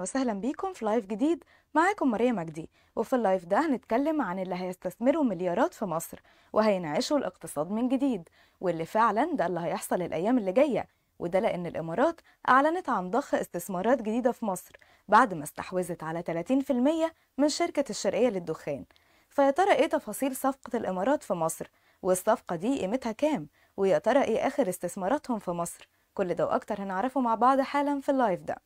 وسهلا بيكم في لايف جديد معاكم ماريا مجدي وفي اللايف ده هنتكلم عن اللي هيستثمروا مليارات في مصر وهينعشوا الاقتصاد من جديد واللي فعلا ده اللي هيحصل الايام اللي جايه وده لأن الإمارات أعلنت عن ضخ استثمارات جديدة في مصر بعد ما استحوذت على 30% من شركة الشرقية للدخان فيا ترى إيه تفاصيل صفقة الإمارات في مصر والصفقة دي قيمتها كام ويا ترى إيه آخر استثماراتهم في مصر كل ده وأكتر هنعرفه مع بعض حالا في اللايف ده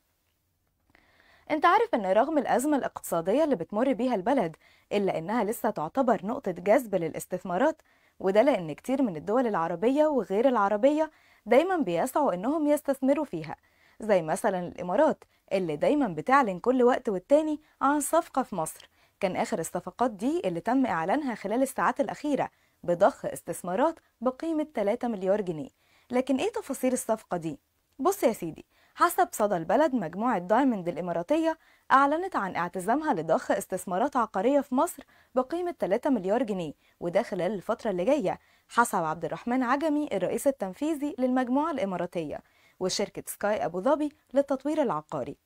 انت عارف ان رغم الازمه الاقتصاديه اللي بتمر بيها البلد الا انها لسه تعتبر نقطه جذب للاستثمارات وده لان كتير من الدول العربيه وغير العربيه دايما بيسعوا انهم يستثمروا فيها زي مثلا الامارات اللي دايما بتعلن كل وقت والتاني عن صفقه في مصر كان اخر الصفقات دي اللي تم اعلانها خلال الساعات الاخيره بضخ استثمارات بقيمه 3 مليار جنيه لكن ايه تفاصيل الصفقه دي بص يا سيدي حسب صدى البلد مجموعة دايموند الإماراتية أعلنت عن اعتزامها لضخ استثمارات عقارية في مصر بقيمة 3 مليار جنيه وده خلال الفترة اللي جاية حسب عبد الرحمن عجمي الرئيس التنفيذي للمجموعة الإماراتية وشركة سكاي أبو ظبي للتطوير العقاري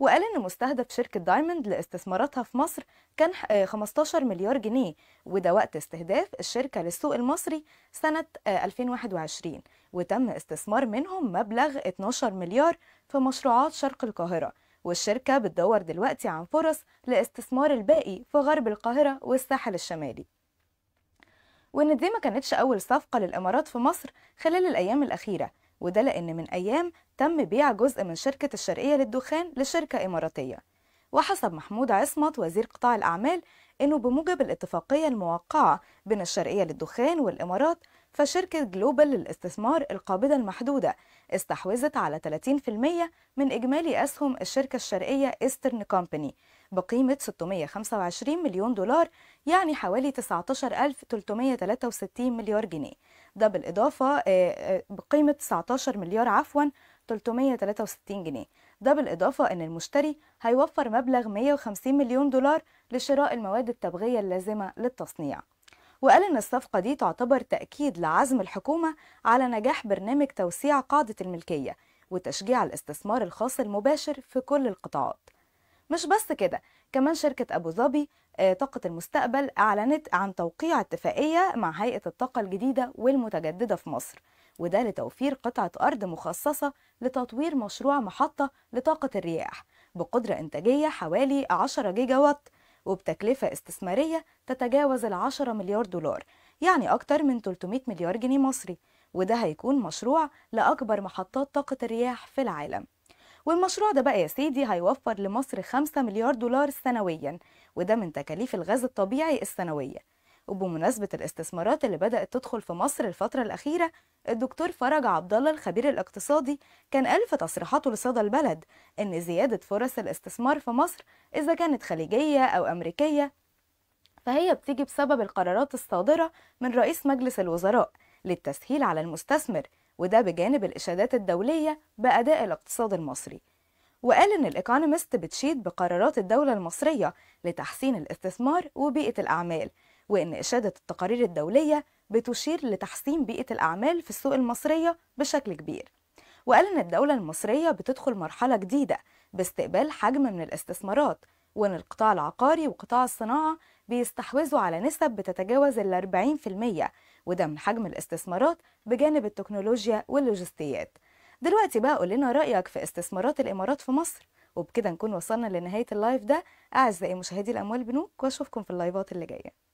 وقال إن مستهدف شركة دايموند لاستثماراتها في مصر كان 15 آه، مليار جنيه وده وقت استهداف الشركة للسوق المصري سنة 2021 آه، وتم استثمار منهم مبلغ 12 مليار في مشروعات شرق القاهرة والشركة بتدور دلوقتي عن فرص لاستثمار الباقي في غرب القاهرة والساحل الشمالي وإن دي ما كانتش أول صفقة للإمارات في مصر خلال الأيام الأخيرة وده لأن من أيام تم بيع جزء من شركة الشرقية للدخان لشركة إماراتية وحسب محمود عصمت وزير قطاع الأعمال إنه بموجب الاتفاقية الموقعة بين الشرقية للدخان والإمارات فشركة جلوبال للاستثمار القابضة المحدودة استحوذت على 30% من إجمالي أسهم الشركة الشرقية إيسترن كومباني بقيمة 625 مليون دولار يعني حوالي 19363 مليار جنيه ده بالإضافة آه، آه، بقيمة 19 مليار عفوا 363 جنيه ده بالإضافة أن المشتري هيوفر مبلغ 150 مليون دولار لشراء المواد التبغية اللازمة للتصنيع وقال إن الصفقة دي تعتبر تأكيد لعزم الحكومة على نجاح برنامج توسيع قاعدة الملكية وتشجيع الاستثمار الخاص المباشر في كل القطاعات مش بس كده كمان شركة أبو ظبي آه، طاقة المستقبل أعلنت عن توقيع اتفاقية مع هيئة الطاقة الجديدة والمتجددة في مصر وده لتوفير قطعة أرض مخصصة لتطوير مشروع محطة لطاقة الرياح بقدرة إنتاجية حوالي 10 جيجا وات وبتكلفة استثمارية تتجاوز العشرة مليار دولار يعني أكتر من 300 مليار جنيه مصري وده هيكون مشروع لأكبر محطات طاقة الرياح في العالم والمشروع ده بقى يا سيدي هيوفر لمصر 5 مليار دولار سنويا وده من تكاليف الغاز الطبيعي السنوية وبمناسبة الاستثمارات اللي بدأت تدخل في مصر الفترة الأخيرة الدكتور فرج عبد الله الخبير الاقتصادي كان قال في تصريحاته لصدى البلد إن زيادة فرص الاستثمار في مصر إذا كانت خليجية أو أمريكية فهي بتيجي بسبب القرارات الصادرة من رئيس مجلس الوزراء للتسهيل على المستثمر وده بجانب الإشادات الدولية بأداء الاقتصاد المصري وقال إن الإيكونومست بتشيد بقرارات الدولة المصرية لتحسين الاستثمار وبيئة الأعمال وإن إشادة التقارير الدولية بتشير لتحسين بيئة الأعمال في السوق المصرية بشكل كبير وقال إن الدولة المصرية بتدخل مرحلة جديدة باستقبال حجم من الاستثمارات وإن القطاع العقاري وقطاع الصناعة بيستحوذوا على نسب بتتجاوز ال 40% وده من حجم الاستثمارات بجانب التكنولوجيا واللوجستيات دلوقتي بقى قول لنا رأيك في استثمارات الإمارات في مصر وبكده نكون وصلنا لنهاية اللايف ده أعزائي مشاهدي الأموال بنوك وأشوفكم في اللايفات اللي جاية